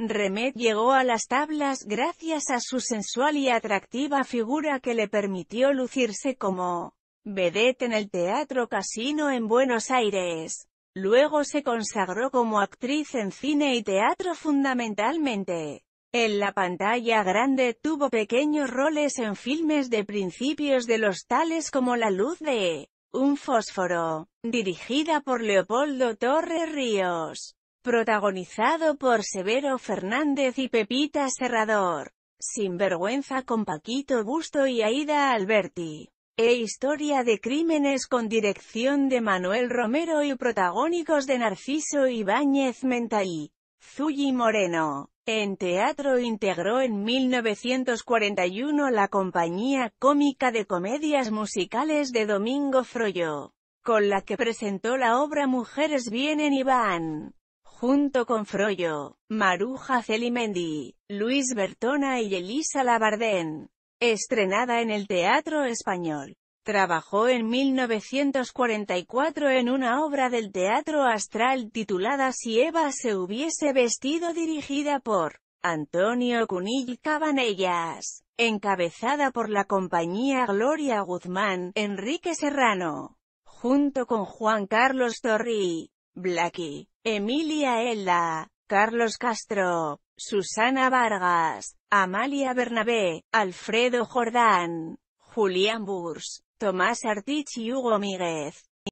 Remet llegó a las tablas gracias a su sensual y atractiva figura que le permitió lucirse como vedette en el Teatro Casino en Buenos Aires. Luego se consagró como actriz en cine y teatro fundamentalmente. En la pantalla grande tuvo pequeños roles en filmes de principios de los tales como La luz de un fósforo, dirigida por Leopoldo Torres Ríos. Protagonizado por Severo Fernández y Pepita Serrador. Sinvergüenza con Paquito Busto y Aida Alberti. E historia de crímenes con dirección de Manuel Romero y protagónicos de Narciso Ibáñez Mentaí, Zully Moreno. En teatro integró en 1941 la compañía cómica de comedias musicales de Domingo Frollo, con la que presentó la obra Mujeres vienen y van junto con Froyo, Maruja Celimendi, Luis Bertona y Elisa Labardén. Estrenada en el Teatro Español. Trabajó en 1944 en una obra del Teatro Astral titulada Si Eva se hubiese vestido dirigida por Antonio Cunill Cabanellas, encabezada por la compañía Gloria Guzmán, Enrique Serrano, junto con Juan Carlos Torri, Blackie, Emilia Ella, Carlos Castro, Susana Vargas, Amalia Bernabé, Alfredo Jordán, Julián Burs, Tomás Artich y Hugo Míguez.